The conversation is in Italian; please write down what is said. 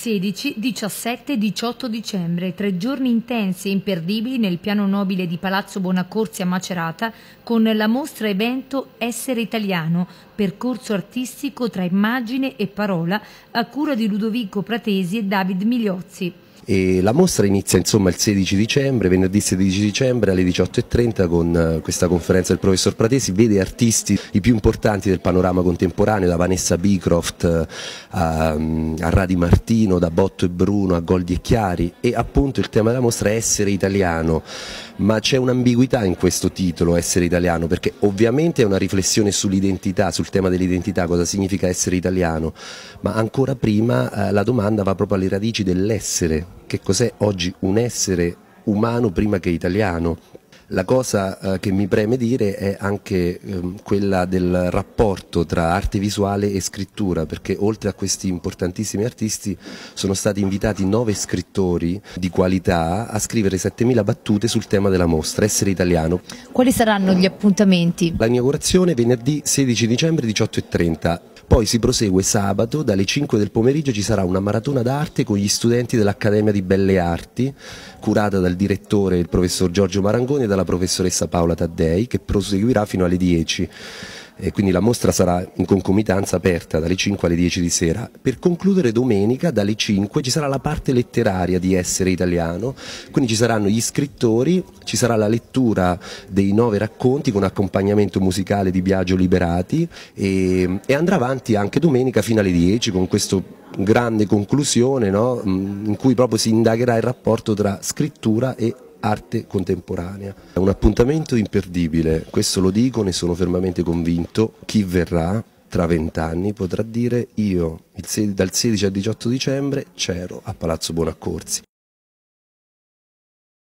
16, 17 e 18 dicembre, tre giorni intensi e imperdibili nel piano nobile di Palazzo Bonaccorsi a Macerata con la mostra evento Essere Italiano, percorso artistico tra immagine e parola a cura di Ludovico Pratesi e David Migliozzi. E la mostra inizia insomma il 16 dicembre, venerdì 16 dicembre alle 18.30 con eh, questa conferenza del professor Pratesi, vede artisti i più importanti del panorama contemporaneo, da Vanessa Bicroft eh, a, a Radi Martino, da Botto e Bruno a Goldi e Chiari e appunto il tema della mostra è essere italiano ma c'è un'ambiguità in questo titolo, essere italiano, perché ovviamente è una riflessione sull'identità, sul tema dell'identità, cosa significa essere italiano, ma ancora prima eh, la domanda va proprio alle radici dell'essere, che cos'è oggi un essere umano prima che italiano? La cosa eh, che mi preme dire è anche ehm, quella del rapporto tra arte visuale e scrittura, perché oltre a questi importantissimi artisti sono stati invitati nove scrittori di qualità a scrivere 7.000 battute sul tema della mostra, essere italiano. Quali saranno gli appuntamenti? L'inaugurazione venerdì 16 dicembre 18.30 poi si prosegue sabato, dalle 5 del pomeriggio ci sarà una maratona d'arte con gli studenti dell'Accademia di Belle Arti, curata dal direttore il professor Giorgio Marangoni e dalla professoressa Paola Taddei, che proseguirà fino alle 10 e quindi la mostra sarà in concomitanza aperta dalle 5 alle 10 di sera. Per concludere domenica dalle 5 ci sarà la parte letteraria di Essere Italiano, quindi ci saranno gli scrittori, ci sarà la lettura dei nove racconti con accompagnamento musicale di Biagio Liberati e, e andrà avanti anche domenica fino alle 10 con questo grande conclusione no? Mm, in cui proprio si indagherà il rapporto tra scrittura e arte contemporanea. È un appuntamento imperdibile, questo lo dico, ne sono fermamente convinto. Chi verrà tra vent'anni potrà dire io dal 16 al 18 dicembre c'ero a Palazzo Buonaccorsi.